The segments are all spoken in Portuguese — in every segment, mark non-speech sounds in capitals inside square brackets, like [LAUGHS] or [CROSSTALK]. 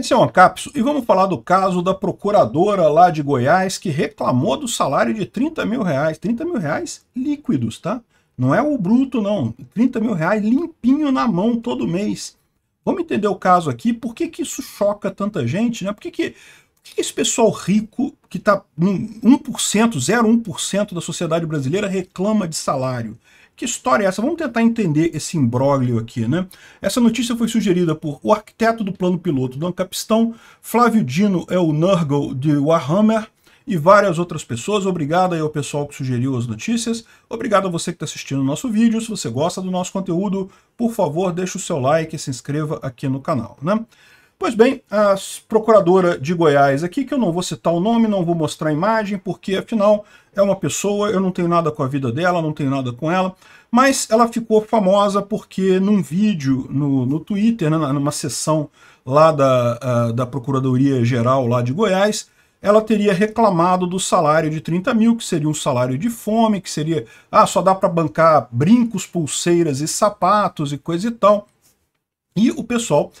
Esse é um capso e vamos falar do caso da procuradora lá de Goiás que reclamou do salário de 30 mil reais, 30 mil reais líquidos, tá? Não é o bruto não, 30 mil reais limpinho na mão todo mês. Vamos entender o caso aqui, por que que isso choca tanta gente, né? Por que que, por que, que esse pessoal rico que tá 1%, 0,1% da sociedade brasileira reclama de salário? Que história é essa? Vamos tentar entender esse imbróglio aqui, né? Essa notícia foi sugerida por o arquiteto do plano piloto Don Capistão, Flávio Dino é o Nurgle de Warhammer, e várias outras pessoas. Obrigado aí ao pessoal que sugeriu as notícias. Obrigado a você que está assistindo o nosso vídeo. Se você gosta do nosso conteúdo, por favor, deixe o seu like e se inscreva aqui no canal. Né? Pois bem, a procuradora de Goiás aqui, que eu não vou citar o nome, não vou mostrar a imagem, porque afinal é uma pessoa, eu não tenho nada com a vida dela, não tenho nada com ela, mas ela ficou famosa porque num vídeo no, no Twitter, né, numa sessão lá da, uh, da Procuradoria Geral lá de Goiás, ela teria reclamado do salário de 30 mil, que seria um salário de fome, que seria, ah, só dá para bancar brincos, pulseiras e sapatos e coisa e tal. E o pessoal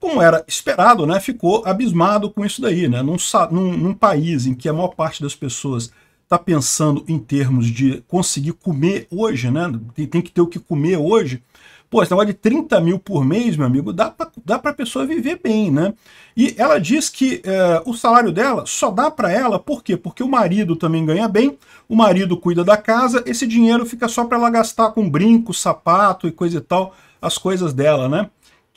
como era esperado, né, ficou abismado com isso daí. Né? Num, num, num país em que a maior parte das pessoas está pensando em termos de conseguir comer hoje, né? Tem, tem, que ter o que comer hoje. Pô, esse negócio de 30 mil por mês, meu amigo, dá para dá a pessoa viver bem, né? E ela diz que é, o salário dela só dá para ela, por quê? Porque o marido também ganha bem, o marido cuida da casa, esse dinheiro fica só para ela gastar com brinco, sapato e coisa e tal, as coisas dela, né?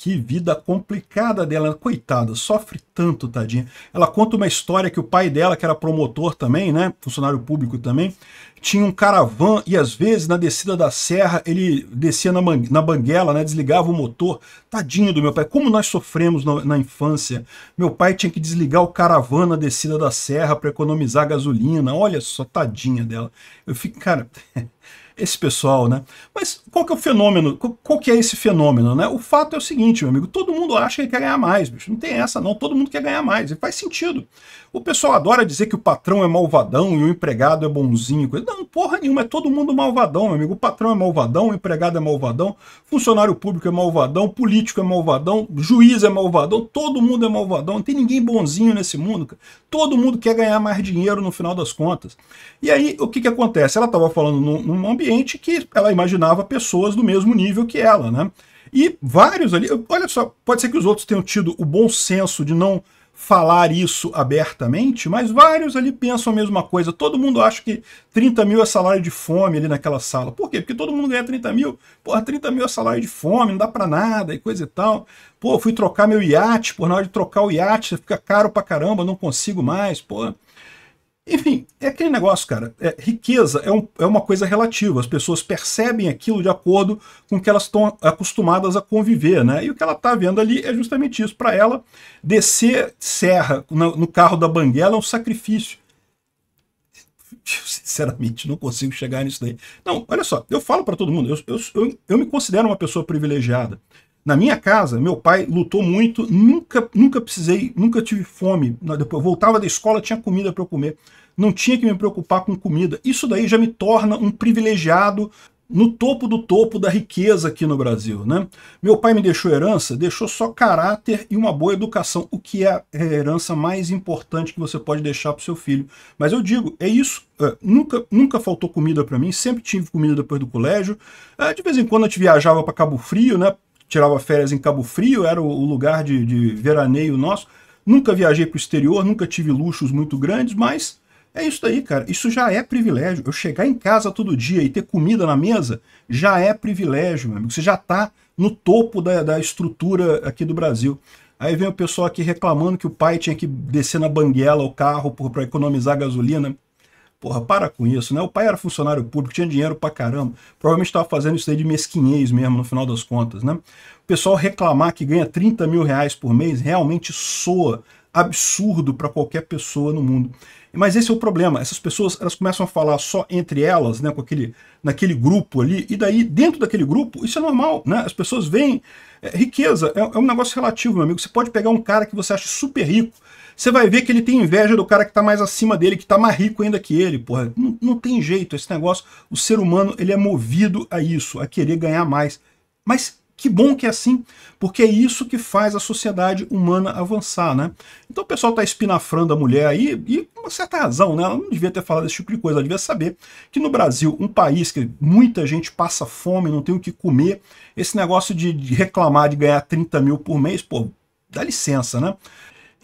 Que vida complicada dela, coitada, sofre tanto, tadinha. Ela conta uma história que o pai dela, que era promotor também, né, funcionário público também, tinha um caravan e às vezes na descida da serra ele descia na, na banguela, né, desligava o motor. Tadinho do meu pai, como nós sofremos na, na infância. Meu pai tinha que desligar o caravan na descida da serra para economizar gasolina. Olha só, tadinha dela. Eu fico, cara... [LAUGHS] esse pessoal, né? Mas qual que é o fenômeno? Qual que é esse fenômeno, né? O fato é o seguinte, meu amigo, todo mundo acha que quer ganhar mais, bicho. Não tem essa, não. Todo mundo quer ganhar mais. E faz sentido. O pessoal adora dizer que o patrão é malvadão e o empregado é bonzinho. Não, porra nenhuma, é todo mundo malvadão, meu amigo. O patrão é malvadão, o empregado é malvadão, funcionário público é malvadão, político é malvadão, juiz é malvadão, todo mundo é malvadão. Não tem ninguém bonzinho nesse mundo. Cara. Todo mundo quer ganhar mais dinheiro no final das contas. E aí, o que, que acontece? Ela estava falando num, num ambiente que ela imaginava pessoas do mesmo nível que ela, né? E vários ali, olha só, pode ser que os outros tenham tido o bom senso de não falar isso abertamente, mas vários ali pensam a mesma coisa. Todo mundo acha que 30 mil é salário de fome ali naquela sala. Por quê? Porque todo mundo ganha 30 mil. Porra, 30 mil é salário de fome, não dá pra nada e coisa e tal. Pô, fui trocar meu iate, por na hora de trocar o iate, fica caro pra caramba, não consigo mais, pô. Enfim, é aquele negócio, cara. É, riqueza é, um, é, uma coisa relativa. As pessoas percebem aquilo de acordo com o que elas estão acostumadas a conviver, né? E o que ela está vendo ali é justamente isso. Para ela, descer serra no, no carro da banguela é um sacrifício. Eu, sinceramente, não consigo chegar nisso daí. Não, olha só, eu falo para todo mundo, eu, eu, eu me considero uma pessoa privilegiada. Na minha casa, meu pai lutou muito, nunca, nunca precisei, nunca tive fome. Depois voltava da escola, tinha comida para eu comer. Não tinha que me preocupar com comida. Isso daí já me torna um privilegiado no topo do topo da riqueza aqui no Brasil. Né? Meu pai me deixou herança, deixou só caráter e uma boa educação, o que é a herança mais importante que você pode deixar para o seu filho. Mas eu digo, é isso, é, nunca, nunca faltou comida para mim, sempre tive comida depois do colégio, é, de vez em quando a gente viajava para Cabo Frio, né? tirava férias em Cabo Frio, era o lugar de, de veraneio nosso. Nunca viajei para o exterior, nunca tive luxos muito grandes, mas é isso daí, cara. Isso já é privilégio. Eu chegar em casa todo dia e ter comida na mesa já é privilégio, meu amigo. Você já está no topo da, da estrutura aqui do Brasil. Aí vem o pessoal aqui reclamando que o pai tinha que descer na banguela o carro para economizar gasolina. Porra, para com isso, né? O pai era funcionário público, tinha dinheiro pra caramba. Provavelmente estava fazendo isso aí de mesquinhez mesmo, no final das contas, né? O pessoal reclamar que ganha 30 mil reais por mês realmente soa absurdo para qualquer pessoa no mundo. Mas esse é o problema. Essas pessoas elas começam a falar só entre elas, né, com aquele, naquele grupo ali, e daí, dentro daquele grupo, isso é normal, né? As pessoas veem. É, riqueza é, é, um negócio relativo, meu amigo. Você pode pegar um cara que você acha super rico, você vai ver que ele tem inveja do cara que está mais acima dele, que está mais rico ainda que ele, porra. Não, não tem jeito esse negócio. O ser humano ele é movido a isso, a querer ganhar mais. Mas que bom que é assim, porque é isso que faz a sociedade humana avançar, né? Então o pessoal tá espinafrando a mulher aí, e com uma certa razão, né? Ela não devia ter falado esse tipo de coisa, ela devia saber que no Brasil, um país que muita gente passa fome, não tem o que comer, esse negócio de, de reclamar de ganhar 30 mil por mês, pô, dá licença, né?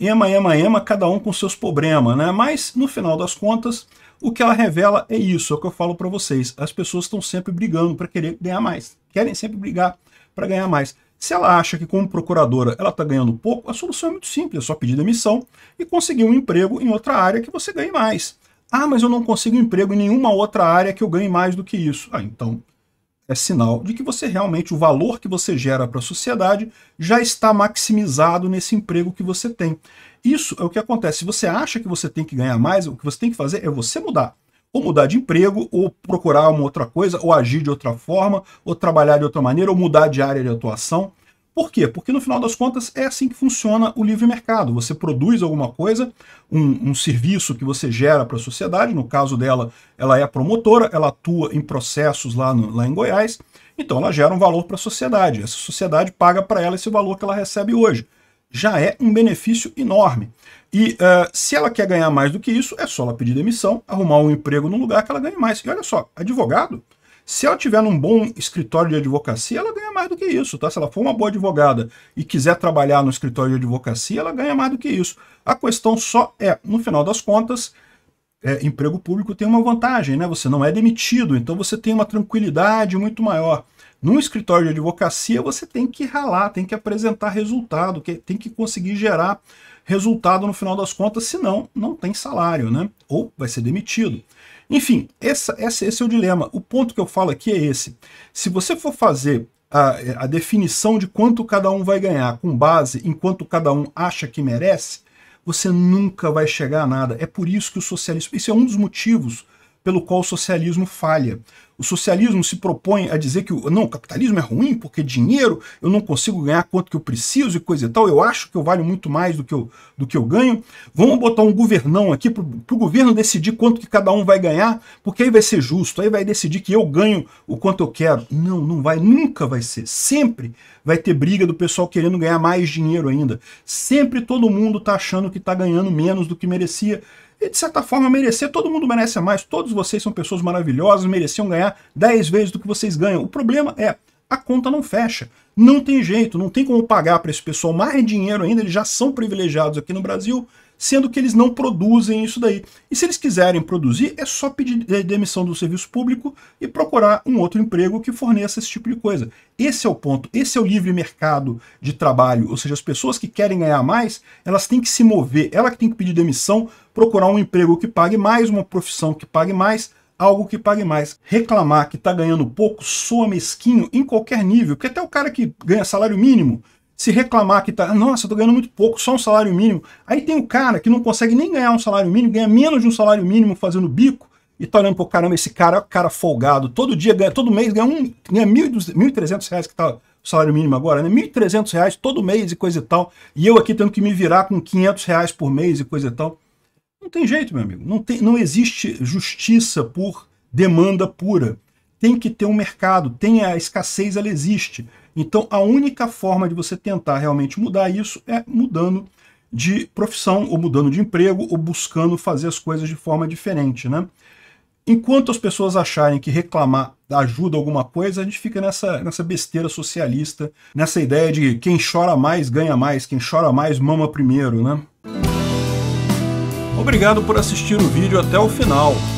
Ema, ema, ema, cada um com seus problemas, né? Mas, no final das contas, o que ela revela é isso, é o que eu falo para vocês. As pessoas estão sempre brigando para querer ganhar mais. Querem sempre brigar para ganhar mais. Se ela acha que como procuradora ela está ganhando pouco, a solução é muito simples, é só pedir demissão e conseguir um emprego em outra área que você ganhe mais. Ah, mas eu não consigo emprego em nenhuma outra área que eu ganhe mais do que isso. Ah, então é sinal de que você realmente, o valor que você gera para a sociedade já está maximizado nesse emprego que você tem. Isso é o que acontece. Se você acha que você tem que ganhar mais, o que você tem que fazer é você mudar ou mudar de emprego, ou procurar uma outra coisa, ou agir de outra forma, ou trabalhar de outra maneira, ou mudar de área de atuação. Por quê? Porque no final das contas é assim que funciona o livre mercado. Você produz alguma coisa, um, um serviço que você gera para a sociedade, no caso dela, ela é promotora, ela atua em processos lá, no, lá em Goiás, então ela gera um valor para a sociedade. Essa sociedade paga para ela esse valor que ela recebe hoje já é um benefício enorme. E uh, se ela quer ganhar mais do que isso, é só ela pedir demissão, arrumar um emprego num lugar que ela ganhe mais. E olha só, advogado, se ela tiver num bom escritório de advocacia, ela ganha mais do que isso, tá? Se ela for uma boa advogada e quiser trabalhar no escritório de advocacia, ela ganha mais do que isso. A questão só é, no final das contas, é, emprego público tem uma vantagem, né? Você não é demitido, então você tem uma tranquilidade muito maior. Num escritório de advocacia, você tem que ralar, tem que apresentar resultado, tem que conseguir gerar resultado no final das contas, senão não tem salário, né? Ou vai ser demitido. Enfim, essa, essa, esse é o dilema. O ponto que eu falo aqui é esse. Se você for fazer a, a definição de quanto cada um vai ganhar com base em quanto cada um acha que merece, você nunca vai chegar a nada. É por isso que o socialismo. Isso é um dos motivos pelo qual o socialismo falha. O socialismo se propõe a dizer que não, o capitalismo é ruim porque dinheiro, eu não consigo ganhar quanto que eu preciso e coisa e tal, eu acho que eu valho muito mais do que eu, do que eu ganho. Vamos botar um governão aqui para o governo decidir quanto que cada um vai ganhar, porque aí vai ser justo, aí vai decidir que eu ganho o quanto eu quero. Não, não vai, nunca vai ser. Sempre vai ter briga do pessoal querendo ganhar mais dinheiro ainda. Sempre todo mundo está achando que está ganhando menos do que merecia e de certa forma merecer, todo mundo merece mais, todos vocês são pessoas maravilhosas, mereciam ganhar 10 vezes do que vocês ganham. O problema é, a conta não fecha. Não tem jeito, não tem como pagar para esse pessoal mais dinheiro ainda, eles já são privilegiados aqui no Brasil, sendo que eles não produzem isso daí. E se eles quiserem produzir, é só pedir é, demissão do serviço público e procurar um outro emprego que forneça esse tipo de coisa. Esse é o ponto, esse é o livre mercado de trabalho, ou seja, as pessoas que querem ganhar mais, elas têm que se mover, ela que tem que pedir demissão, procurar um emprego que pague mais, uma profissão que pague mais, algo que pague mais. Reclamar que está ganhando pouco soa mesquinho em qualquer nível, porque até o cara que ganha salário mínimo se reclamar que tá, nossa, estou tô ganhando muito pouco, só um salário mínimo. Aí tem o cara que não consegue nem ganhar um salário mínimo, ganha menos de um salário mínimo fazendo bico, e tá olhando, pô, caramba, esse cara, cara folgado, todo dia ganha, todo mês ganha, um, ganha 1.300 reais, que tá o salário mínimo agora, né? 1.300 reais todo mês e coisa e tal. E eu aqui tendo que me virar com 500 reais por mês e coisa e tal. Não tem jeito, meu amigo. Não, tem, não existe justiça por demanda pura. Tem que ter um mercado, tem a escassez, ela existe então, a única forma de você tentar realmente mudar isso é mudando de profissão, ou mudando de emprego, ou buscando fazer as coisas de forma diferente, né? Enquanto as pessoas acharem que reclamar ajuda alguma coisa, a gente fica nessa, nessa besteira socialista, nessa ideia de quem chora mais ganha mais, quem chora mais mama primeiro, né? Obrigado por assistir o vídeo até o final.